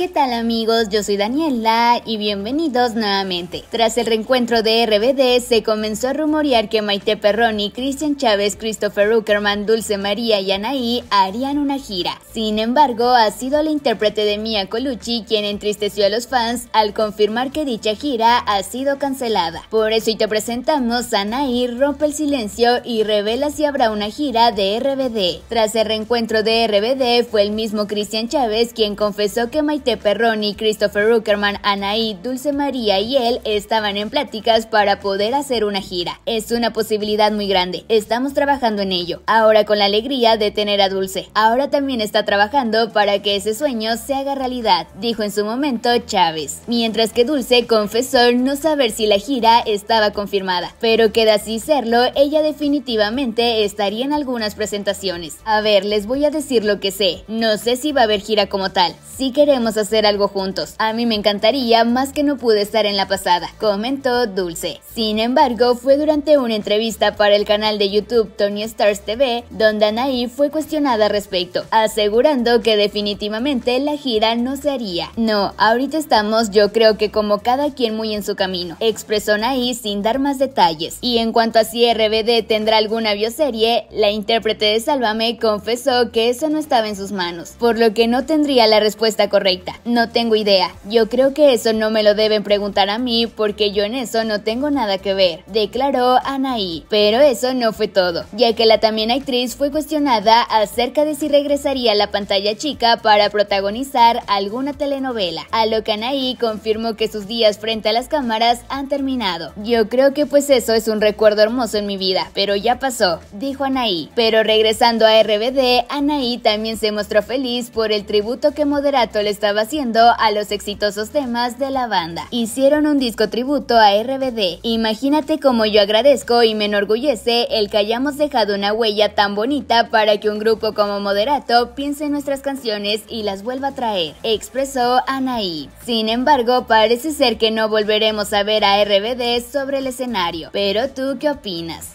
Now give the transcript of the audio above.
¿Qué tal amigos? Yo soy Daniela y bienvenidos nuevamente. Tras el reencuentro de RBD, se comenzó a rumorear que Maite Perroni, Christian Chávez, Christopher Uckerman, Dulce María y Anaí harían una gira. Sin embargo, ha sido la intérprete de Mia Colucci quien entristeció a los fans al confirmar que dicha gira ha sido cancelada. Por eso y te presentamos Anaí rompe el silencio y revela si habrá una gira de RBD. Tras el reencuentro de RBD, fue el mismo Christian Chávez quien confesó que Maite Perroni, Christopher Ruckerman, Anaí, Dulce María y él estaban en pláticas para poder hacer una gira. Es una posibilidad muy grande, estamos trabajando en ello, ahora con la alegría de tener a Dulce. Ahora también está trabajando para que ese sueño se haga realidad, dijo en su momento Chávez. Mientras que Dulce confesó no saber si la gira estaba confirmada, pero queda así serlo, ella definitivamente estaría en algunas presentaciones. A ver, les voy a decir lo que sé, no sé si va a haber gira como tal, si queremos hacer algo juntos. A mí me encantaría, más que no pude estar en la pasada, comentó Dulce. Sin embargo, fue durante una entrevista para el canal de YouTube Tony Stars TV, donde Anaí fue cuestionada al respecto, asegurando que definitivamente la gira no se haría. No, ahorita estamos yo creo que como cada quien muy en su camino, expresó Anaí sin dar más detalles. Y en cuanto a si RBD tendrá alguna bioserie, la intérprete de Sálvame confesó que eso no estaba en sus manos, por lo que no tendría la respuesta correcta no tengo idea. Yo creo que eso no me lo deben preguntar a mí porque yo en eso no tengo nada que ver, declaró Anaí. Pero eso no fue todo, ya que la también actriz fue cuestionada acerca de si regresaría a la pantalla chica para protagonizar alguna telenovela, a lo que Anaí confirmó que sus días frente a las cámaras han terminado. Yo creo que pues eso es un recuerdo hermoso en mi vida, pero ya pasó, dijo Anaí. Pero regresando a RBD, Anaí también se mostró feliz por el tributo que Moderato le estaba haciendo a los exitosos temas de la banda. Hicieron un disco tributo a RBD. Imagínate cómo yo agradezco y me enorgullece el que hayamos dejado una huella tan bonita para que un grupo como Moderato piense en nuestras canciones y las vuelva a traer, expresó Anaí. Sin embargo, parece ser que no volveremos a ver a RBD sobre el escenario. Pero tú, ¿qué opinas?